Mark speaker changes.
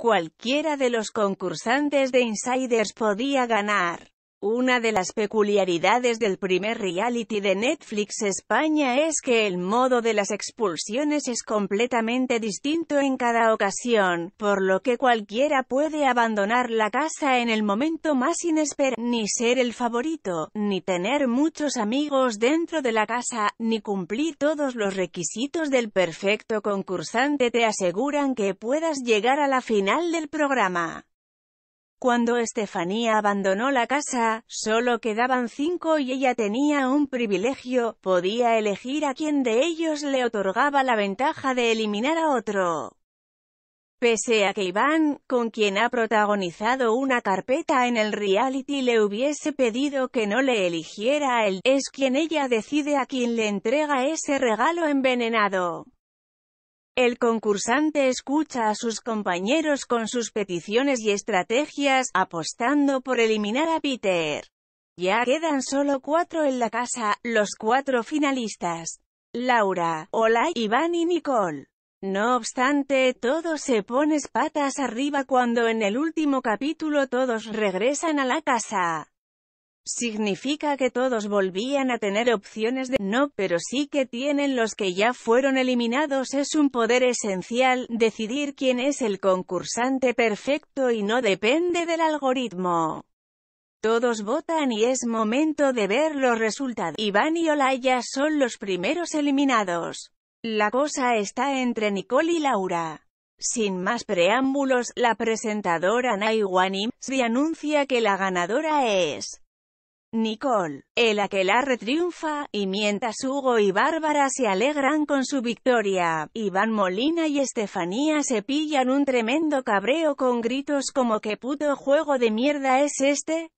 Speaker 1: Cualquiera de los concursantes de Insiders podía ganar. Una de las peculiaridades del primer reality de Netflix España es que el modo de las expulsiones es completamente distinto en cada ocasión, por lo que cualquiera puede abandonar la casa en el momento más inesperado, ni ser el favorito, ni tener muchos amigos dentro de la casa, ni cumplir todos los requisitos del perfecto concursante te aseguran que puedas llegar a la final del programa. Cuando Estefanía abandonó la casa, solo quedaban cinco y ella tenía un privilegio, podía elegir a quien de ellos le otorgaba la ventaja de eliminar a otro. Pese a que Iván, con quien ha protagonizado una carpeta en el reality le hubiese pedido que no le eligiera a él, es quien ella decide a quien le entrega ese regalo envenenado. El concursante escucha a sus compañeros con sus peticiones y estrategias, apostando por eliminar a Peter. Ya quedan solo cuatro en la casa, los cuatro finalistas. Laura, Hola, Iván y Nicole. No obstante, todo se pone patas arriba cuando en el último capítulo todos regresan a la casa significa que todos volvían a tener opciones de no, pero sí que tienen los que ya fueron eliminados. Es un poder esencial, decidir quién es el concursante perfecto y no depende del algoritmo. Todos votan y es momento de ver los resultados. Iván y Olaya son los primeros eliminados. La cosa está entre Nicole y Laura. Sin más preámbulos, la presentadora Naiwanim se anuncia que la ganadora es Nicole. El aquelarre triunfa, y mientras Hugo y Bárbara se alegran con su victoria, Iván Molina y Estefanía se pillan un tremendo cabreo con gritos como que puto juego de mierda es este?